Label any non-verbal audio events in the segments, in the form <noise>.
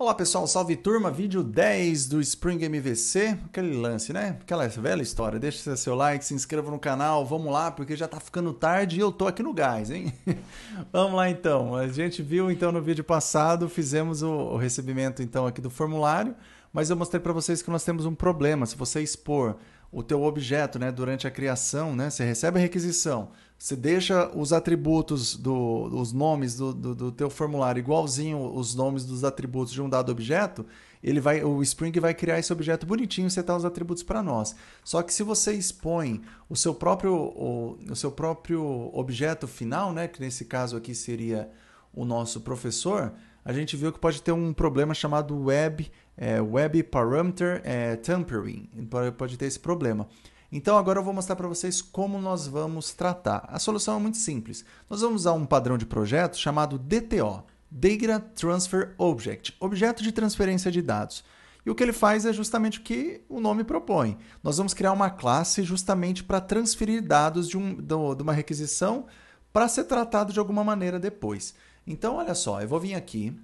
Olá pessoal, salve turma, vídeo 10 do Spring MVC, aquele lance, né? Aquela velha história, deixa seu like, se inscreva no canal, vamos lá, porque já tá ficando tarde e eu tô aqui no gás, hein? <laughs> vamos lá então, a gente viu então no vídeo passado, fizemos o, o recebimento então aqui do formulário, mas eu mostrei para vocês que nós temos um problema, se você expor o teu objeto, né, durante a criação, né, você recebe a requisição, você deixa os atributos, do, os nomes do, do, do teu formulário igualzinho os nomes dos atributos de um dado objeto, ele vai, o Spring vai criar esse objeto bonitinho, e setar os atributos para nós. Só que se você expõe o seu próprio, o, o, seu próprio objeto final, né, que nesse caso aqui seria o nosso professor, a gente viu que pode ter um problema chamado web, é, web parameter é, tampering. Pode ter esse problema. Então agora eu vou mostrar para vocês como nós vamos tratar. A solução é muito simples. Nós vamos usar um padrão de projeto chamado DTO, Data Transfer Object, objeto de transferência de dados. E o que ele faz é justamente o que o nome propõe. Nós vamos criar uma classe justamente para transferir dados de, um, de uma requisição para ser tratado de alguma maneira depois. Então, olha só, eu vou vir aqui,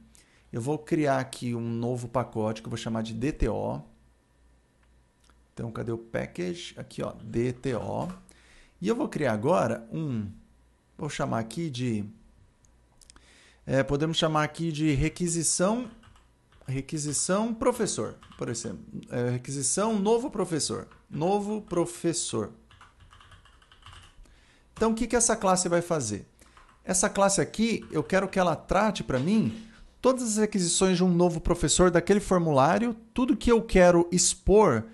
eu vou criar aqui um novo pacote que eu vou chamar de DTO, então, cadê o package? Aqui, ó, DTO. E eu vou criar agora um, vou chamar aqui de, é, podemos chamar aqui de requisição, requisição professor, por exemplo, é, requisição novo professor, novo professor. Então, o que, que essa classe vai fazer? Essa classe aqui, eu quero que ela trate para mim todas as requisições de um novo professor daquele formulário, tudo que eu quero expor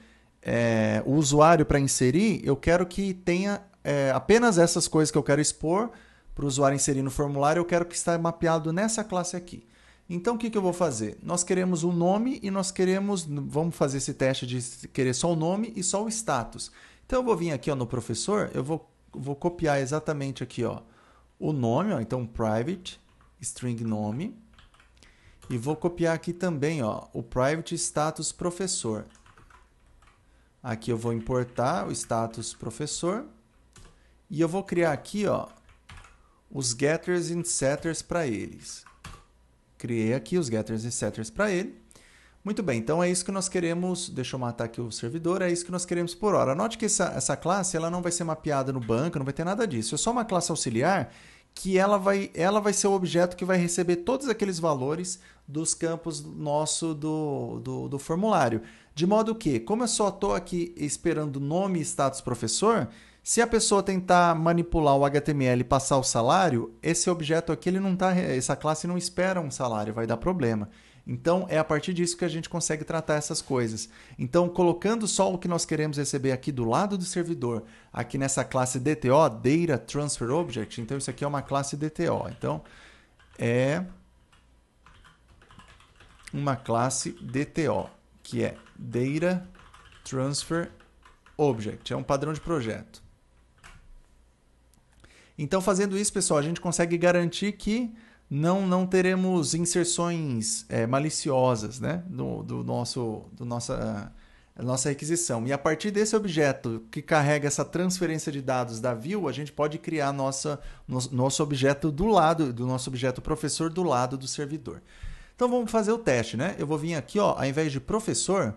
é, o usuário para inserir, eu quero que tenha é, apenas essas coisas que eu quero expor para o usuário inserir no formulário, eu quero que está mapeado nessa classe aqui. Então, o que, que eu vou fazer? Nós queremos o um nome e nós queremos, vamos fazer esse teste de querer só o nome e só o status. Então, eu vou vir aqui ó, no professor, eu vou, vou copiar exatamente aqui ó, o nome, ó, então private string nome, e vou copiar aqui também ó, o private status professor. Aqui eu vou importar o status professor e eu vou criar aqui ó, os getters e setters para eles. Criei aqui os getters e setters para ele. Muito bem, então é isso que nós queremos, deixa eu matar aqui o servidor, é isso que nós queremos por hora. Note que essa, essa classe ela não vai ser mapeada no banco, não vai ter nada disso, é só uma classe auxiliar que ela vai, ela vai ser o objeto que vai receber todos aqueles valores dos campos nosso do, do, do formulário. De modo que, como eu só estou aqui esperando nome e status professor, se a pessoa tentar manipular o HTML e passar o salário, esse objeto aqui ele não tá, essa classe não espera um salário, vai dar problema. Então é a partir disso que a gente consegue tratar essas coisas. Então colocando só o que nós queremos receber aqui do lado do servidor, aqui nessa classe DTO, Data Transfer Object, então isso aqui é uma classe DTO. Então é uma classe DTO que é Data Transfer Object. É um padrão de projeto. Então, fazendo isso, pessoal, a gente consegue garantir que não, não teremos inserções é, maliciosas né? do, do nosso, do nossa, nossa requisição. E a partir desse objeto que carrega essa transferência de dados da view, a gente pode criar nossa, nosso, nosso objeto do lado, do nosso objeto professor do lado do servidor. Então vamos fazer o teste, né? Eu vou vir aqui, ó, ao invés de professor,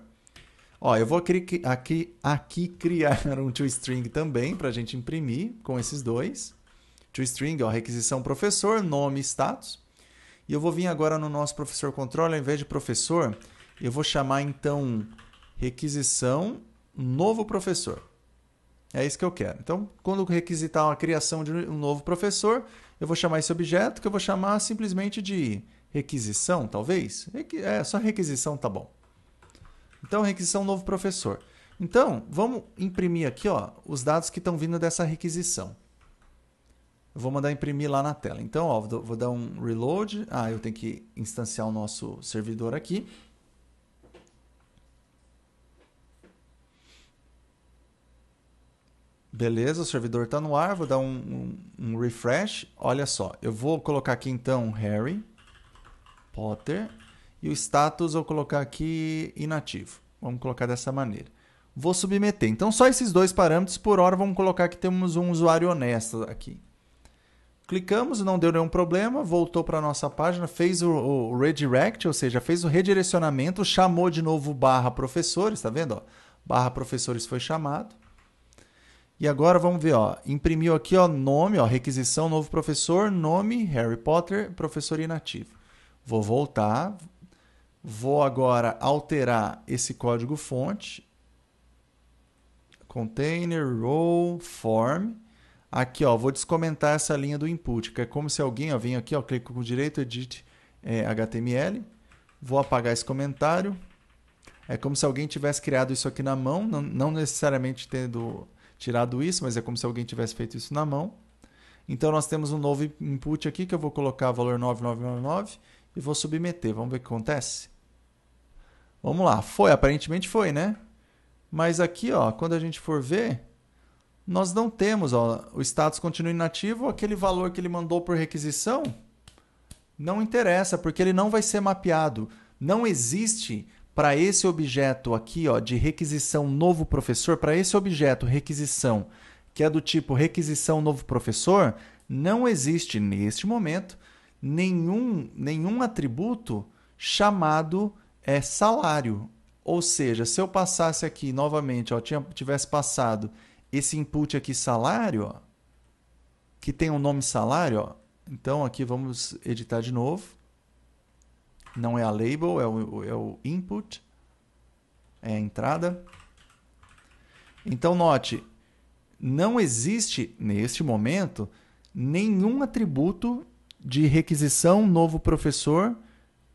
ó, eu vou aqui, aqui, aqui criar <laughs> um toString também para a gente imprimir com esses dois. ToString, ó, requisição professor, nome, status. E eu vou vir agora no nosso professor controle, ao invés de professor, eu vou chamar então requisição novo professor. É isso que eu quero. Então, quando requisitar a criação de um novo professor, eu vou chamar esse objeto que eu vou chamar simplesmente de requisição, talvez? É, só requisição tá bom. Então, requisição novo professor. Então, vamos imprimir aqui ó, os dados que estão vindo dessa requisição. Eu vou mandar imprimir lá na tela. Então, ó, vou dar um reload. Ah, eu tenho que instanciar o nosso servidor aqui. Beleza, o servidor está no ar. Vou dar um, um, um refresh. Olha só, eu vou colocar aqui então Harry. Potter. E o status eu vou colocar aqui inativo. Vamos colocar dessa maneira. Vou submeter. Então, só esses dois parâmetros por hora. Vamos colocar que temos um usuário honesto aqui. Clicamos, não deu nenhum problema, voltou para a nossa página, fez o, o, redirect, ou seja, fez o redirecionamento, chamou de novo barra professores, está vendo? Ó, barra professores foi chamado. E agora vamos ver, ó, imprimiu aqui ó, nome, ó, requisição, novo professor, nome, Harry Potter, professor inativo. Vou voltar, vou agora alterar esse código fonte, container row form. Aqui, ó, vou descomentar essa linha do input, que é como se alguém, ó, vem aqui, ó, clico com o direito, edit é, HTML, vou apagar esse comentário. É como se alguém tivesse criado isso aqui na mão, não, não necessariamente tendo tirado isso, mas é como se alguém tivesse feito isso na mão. Então nós temos um novo input aqui que eu vou colocar valor 9999 e vou submeter. Vamos ver o que acontece? Vamos lá. Foi, aparentemente foi, né? Mas aqui, ó, quando a gente for ver, nós não temos ó, o status continua inativo, aquele valor que ele mandou por requisição não interessa, porque ele não vai ser mapeado. Não existe para esse objeto aqui, ó, de requisição novo professor, para esse objeto requisição, que é do tipo requisição novo professor, não existe neste momento nenhum, nenhum atributo chamado é, salário. Ou seja, se eu passasse aqui novamente, ó, tinha, tivesse passado esse input aqui salário, ó, que tem o um nome salário, ó, então aqui vamos editar de novo. Não é a label, é o, é o input, é a entrada. Então note, não existe neste momento nenhum atributo de requisição novo professor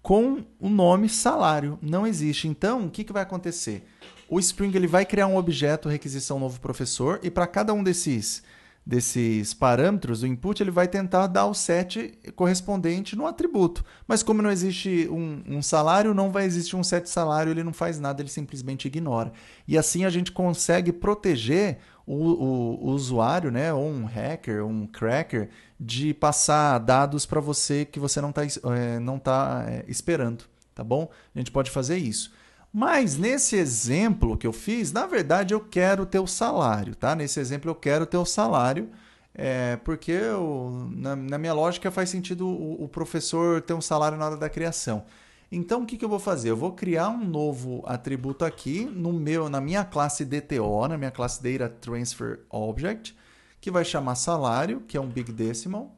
com o nome salário. Não existe. Então, o que, que vai acontecer? O Spring ele vai criar um objeto requisição novo professor e para cada um desses desses parâmetros, o input ele vai tentar dar o set correspondente no atributo. Mas como não existe um, um, salário, não vai existir um set salário, ele não faz nada, ele simplesmente ignora. E assim a gente consegue proteger o, o, o usuário, né, ou um hacker, um cracker, de passar dados para você que você não está é, tá, é, esperando, tá bom? A gente pode fazer isso. Mas nesse exemplo que eu fiz, na verdade eu quero ter o salário, tá? Nesse exemplo eu quero ter o salário, é, porque eu, na, na, minha lógica faz sentido o, o, professor ter um salário na hora da criação. Então o que, que eu vou fazer? Eu vou criar um novo atributo aqui no meu, na minha classe DTO, na minha classe Data Transfer Object, que vai chamar salário, que é um big decimal.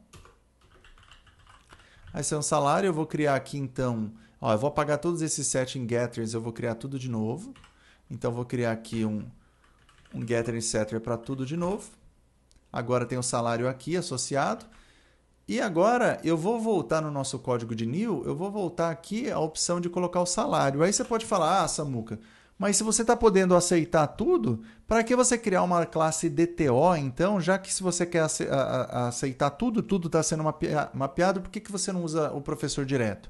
Vai ser um salário, eu vou criar aqui então Ó, eu vou apagar todos esses setting getters, eu vou criar tudo de novo. Então, vou criar aqui um, um getter e setter para tudo de novo. Agora tem o salário aqui associado. E agora eu vou voltar no nosso código de new, eu vou voltar aqui a opção de colocar o salário. Aí você pode falar, ah, Samuca, mas se você está podendo aceitar tudo, para que você criar uma classe DTO, então, já que se você quer aceitar tudo, tudo está sendo mapeado, por que, que você não usa o professor direto?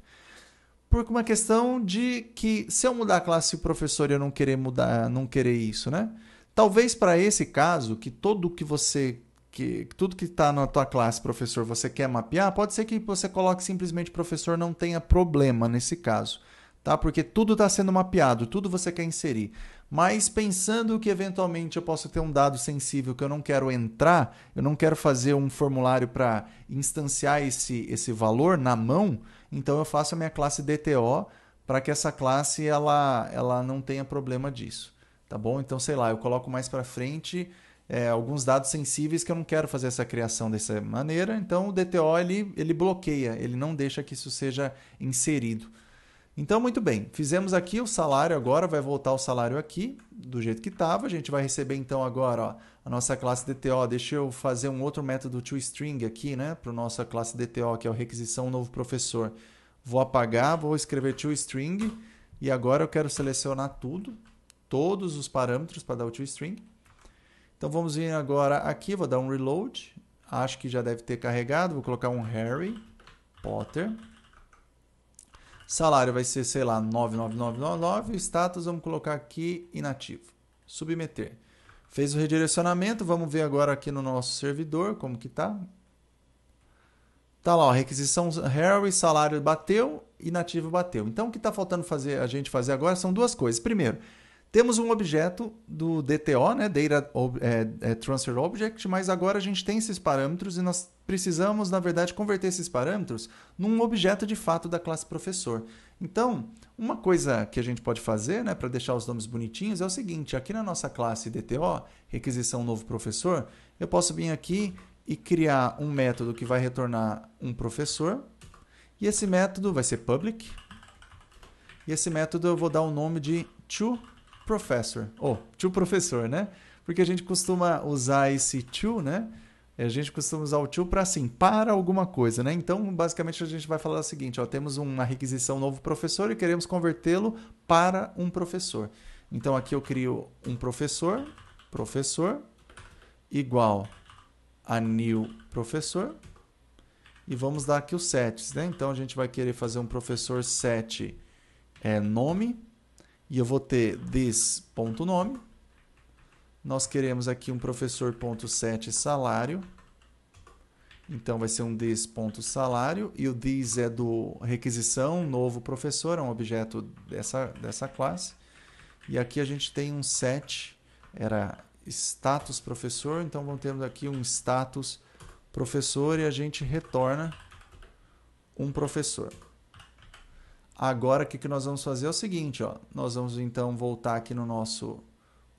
por uma questão de que se eu mudar a classe professor eu não querer mudar, não querer isso, né? Talvez para esse caso que todo que você que tudo que está na tua classe professor você quer mapear, pode ser que você coloque simplesmente professor não tenha problema nesse caso, tá? Porque tudo está sendo mapeado, tudo você quer inserir. Mas pensando que eventualmente eu posso ter um dado sensível que eu não quero entrar, eu não quero fazer um formulário para instanciar esse, esse valor na mão, então eu faço a minha classe DTO para que essa classe ela, ela não tenha problema disso, tá bom? Então, sei lá, eu coloco mais para frente é, alguns dados sensíveis que eu não quero fazer essa criação dessa maneira, então o DTO ele, ele bloqueia, ele não deixa que isso seja inserido. Então, muito bem, fizemos aqui o salário agora, vai voltar o salário aqui, do jeito que estava. A gente vai receber então agora ó, a nossa classe DTO. Deixa eu fazer um outro método toString aqui, né? Para a nossa classe DTO, que é o requisição novo professor. Vou apagar, vou escrever toString e agora eu quero selecionar tudo, todos os parâmetros para dar o toString. Então vamos vir agora aqui, vou dar um reload. Acho que já deve ter carregado. Vou colocar um Harry Potter Salário vai ser, sei lá, 99999. Status, vamos colocar aqui inativo. Submeter. Fez o redirecionamento, vamos ver agora aqui no nosso servidor como que tá. Tá lá, ó, requisição Harry, salário bateu, inativo bateu. Então o que está faltando fazer a gente fazer agora são duas coisas. Primeiro, temos um objeto do DTO, né? Data é, é, Transfer Object, mas agora a gente tem esses parâmetros e nós precisamos, na verdade, converter esses parâmetros num objeto de fato da classe professor. Então, uma coisa que a gente pode fazer né, para deixar os nomes bonitinhos é o seguinte: aqui na nossa classe DTO, requisição novo professor, eu posso vir aqui e criar um método que vai retornar um professor. E esse método vai ser public. E esse método eu vou dar o nome de to professor, ou oh, to professor, né? Porque a gente costuma usar esse to, né? A gente costuma usar o to para assim, para alguma coisa, né? Então, basicamente, a gente vai falar o seguinte: ó, temos uma requisição novo professor e queremos convertê-lo para um professor. Então, aqui eu crio um professor, professor, igual a new professor. E vamos dar aqui os sets, né? Então, a gente vai querer fazer um professor set é, nome e eu vou ter this.nome. ponto nome. Nós queremos aqui um professor ponto set salário. Então vai ser um this.salário ponto salário e o this é do requisição novo professor, é um objeto dessa dessa classe. E aqui a gente tem um set era status professor, então vamos ter aqui um status professor e a gente retorna um professor. Agora, o que, que nós vamos fazer é o seguinte, ó. Nós vamos, então, voltar aqui no nosso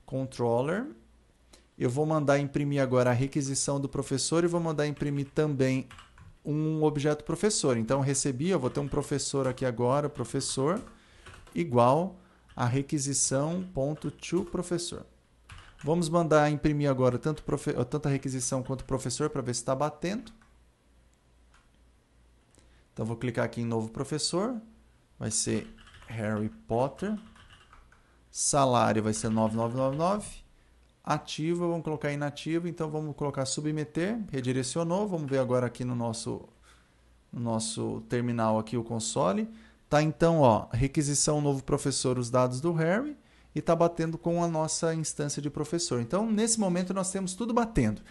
controller. Eu vou mandar imprimir agora a requisição do professor e vou mandar imprimir também um objeto professor. Então, recebi, eu vou ter um professor aqui agora, professor, igual a requisição.toProfessor. Vamos mandar imprimir agora tanto, profe... tanto a requisição quanto o professor para ver se está batendo. Então, vou clicar aqui em Novo Professor vai ser Harry Potter. Salário vai ser 9999. ativo vamos colocar inativo, então vamos colocar submeter, redirecionou. Vamos ver agora aqui no nosso, no nosso terminal aqui o console. Tá então, ó, requisição novo professor, os dados do Harry e tá batendo com a nossa instância de professor. Então, nesse momento nós temos tudo batendo.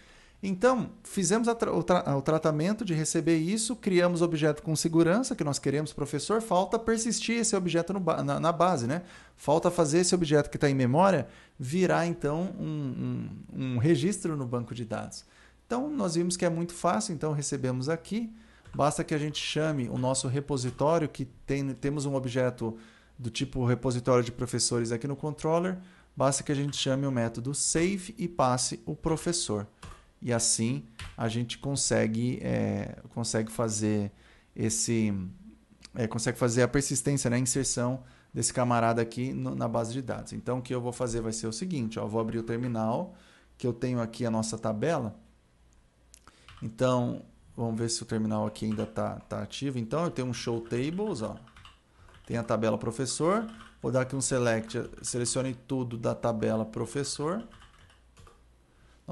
Então, fizemos tra o, tra o, tratamento de receber isso, criamos objeto com segurança, que nós queremos, professor, falta persistir esse objeto ba na, na, base, né? Falta fazer esse objeto que está em memória virar, então, um, um, um registro no banco de dados. Então, nós vimos que é muito fácil, então recebemos aqui, basta que a gente chame o nosso repositório, que tem, temos um objeto do tipo repositório de professores aqui no controller, basta que a gente chame o método save e passe o professor e assim a gente consegue, é, consegue fazer esse é, consegue fazer a persistência, né, a inserção desse camarada aqui no, na base de dados. Então o que eu vou fazer vai ser o seguinte, ó, vou abrir o terminal que eu tenho aqui a nossa tabela. Então vamos ver se o terminal aqui ainda está tá ativo. Então eu tenho um show tables, ó, tem a tabela professor. Vou dar aqui um select, selecione tudo da tabela professor.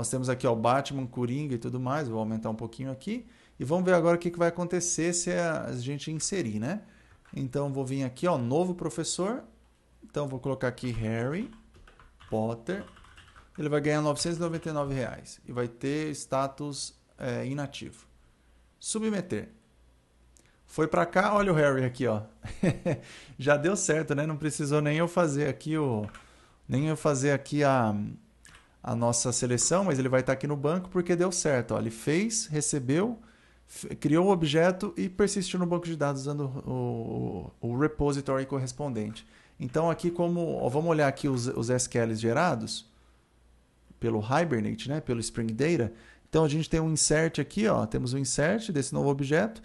Nós temos aqui o Batman, Coringa e tudo mais. Vou aumentar um pouquinho aqui. E vamos ver agora o que, que vai acontecer se a gente inserir, né? Então, vou vir aqui, ó, novo professor. Então, vou colocar aqui Harry Potter. Ele vai ganhar R$ 999 reais, e vai ter status é, inativo. Submeter. Foi para cá, olha o Harry aqui, ó. <laughs> Já deu certo, né? Não precisou nem eu fazer aqui o nem eu fazer aqui a a nossa seleção, mas ele vai estar aqui no banco porque deu certo. Ó, ele fez, recebeu, criou o objeto e persistiu no banco de dados usando o, o, o repository correspondente. Então aqui como ó, vamos olhar aqui os, os SQLs gerados pelo Hibernate, né, pelo Spring Data. Então a gente tem um insert aqui, ó, temos um insert desse novo objeto.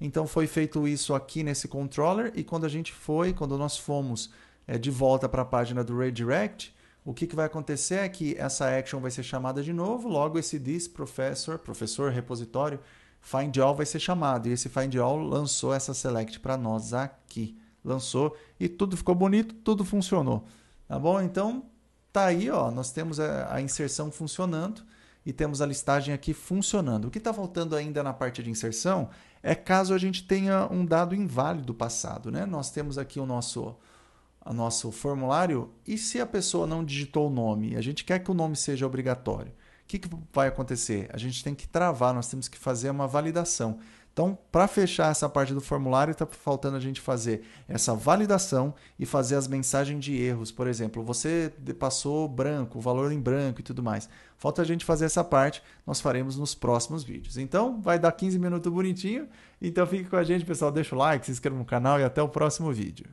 Então foi feito isso aqui nesse controller e quando a gente foi, quando nós fomos é, de volta para a página do redirect, o que, que, vai acontecer é que essa action vai ser chamada de novo, logo esse this professor, professor repositório, find all vai ser chamado. E esse find all lançou essa select para nós aqui. Lançou e tudo ficou bonito, tudo funcionou. Tá bom? Então, tá aí, ó, nós temos a, a inserção funcionando e temos a listagem aqui funcionando. O que está faltando ainda na parte de inserção é caso a gente tenha um dado inválido passado, né? Nós temos aqui o nosso o nosso formulário e se a pessoa não digitou o nome? A gente quer que o nome seja obrigatório. O que, que vai acontecer? A gente tem que travar, nós temos que fazer uma validação. Então, para fechar essa parte do formulário, está faltando a gente fazer essa validação e fazer as mensagens de erros. Por exemplo, você passou branco, o valor em branco e tudo mais. Falta a gente fazer essa parte, nós faremos nos próximos vídeos. Então, vai dar 15 minutos bonitinho. Então, fique com a gente, pessoal. Deixa o like, se inscreva no canal e até o próximo vídeo.